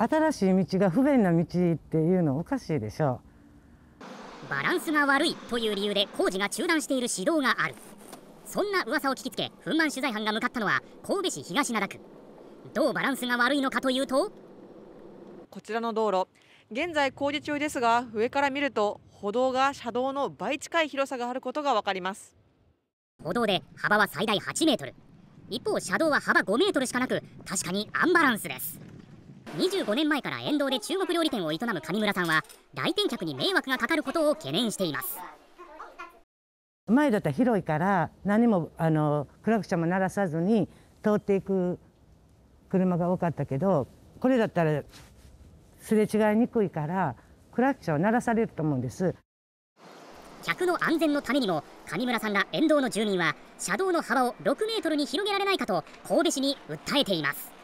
新しい道が不便な道っていうのおかしいでしょうバランスが悪いという理由で工事が中断している指導があるそんな噂を聞きつけ粉満取材班が向かったのは神戸市東灘区どうバランスが悪いのかというとこちらの道路現在工事中ですが上から見ると歩道が車道の倍近い広さがあることが分かります歩道で幅は最大8メートル一方車道は幅5メートルしかなく確かにアンバランスです25年前から沿道で中国料理店を営む上村さんは来店客に迷惑がかかることを懸念しています前だったら広いから何もあのクラクションも鳴らさずに通っていく車が多かったけどこれだったらすれ違いにくいからクラクションを鳴らされると思うんです客の安全のためにも上村さんら沿道の住民は車道の幅を6メートルに広げられないかと神戸市に訴えています